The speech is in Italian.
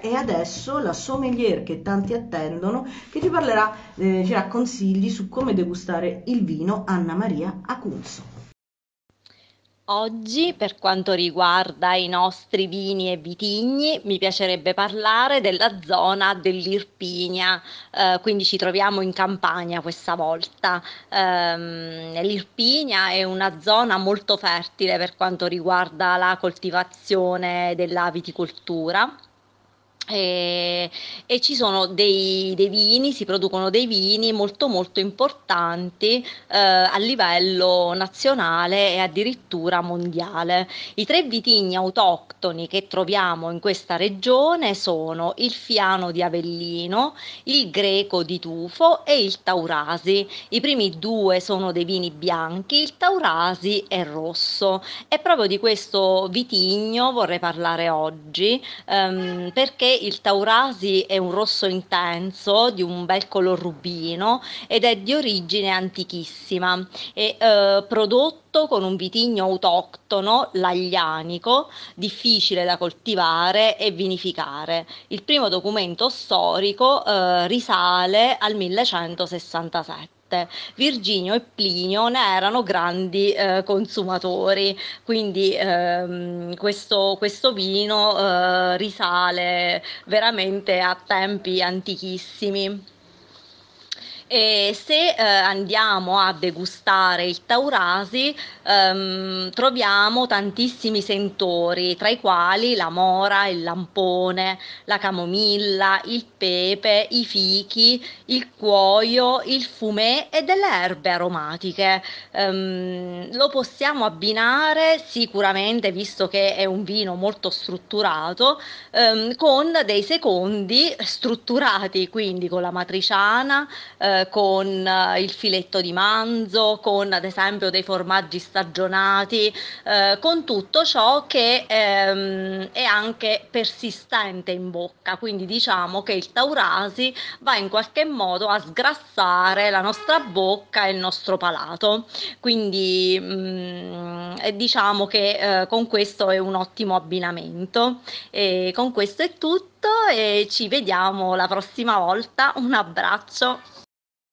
e adesso la sommelier che tanti attendono che ci parlerà, eh, ci darà consigli su come degustare il vino Anna Maria Acunzo. Oggi, per quanto riguarda i nostri vini e vitigni, mi piacerebbe parlare della zona dell'Irpinia, eh, quindi ci troviamo in Campania questa volta. Eh, L'Irpinia è una zona molto fertile per quanto riguarda la coltivazione della viticoltura e, eh, e, ci sono dei, dei, vini, si producono dei vini molto molto importanti eh, a livello nazionale e addirittura mondiale. I tre vitigni autoctoni che troviamo in questa regione sono il Fiano di Avellino, il Greco di Tufo e il Taurasi. I primi due sono dei vini bianchi, il Taurasi è rosso e proprio di questo vitigno vorrei parlare oggi ehm, perché il taurasi è un rosso intenso di un bel color rubino ed è di origine antichissima È eh, prodotto con un vitigno autoctono, l'aglianico, difficile da coltivare e vinificare. Il primo documento storico eh, risale al 1167 morte. Virginio e Plinio ne erano grandi eh, consumatori, quindi ehm, questo, questo, vino eh, risale veramente a tempi antichissimi. E se eh, andiamo a degustare il Taurasi ehm, troviamo tantissimi sentori, tra i quali la mora, il lampone, la camomilla, il pepe, i fichi, il cuoio, il fumé e delle erbe aromatiche. Ehm, lo possiamo abbinare sicuramente, visto che è un vino molto strutturato, ehm, con dei secondi strutturati, quindi con la matriciana. Eh, con eh, il filetto di manzo, con ad esempio dei formaggi stagionati, eh, con tutto ciò che ehm, è anche persistente in bocca. Quindi diciamo che il taurasi va in qualche modo a sgrassare la nostra bocca e il nostro palato. Quindi mh, mm, diciamo che eh, con questo è un ottimo abbinamento. E con questo è tutto e ci vediamo la prossima volta. Un abbraccio.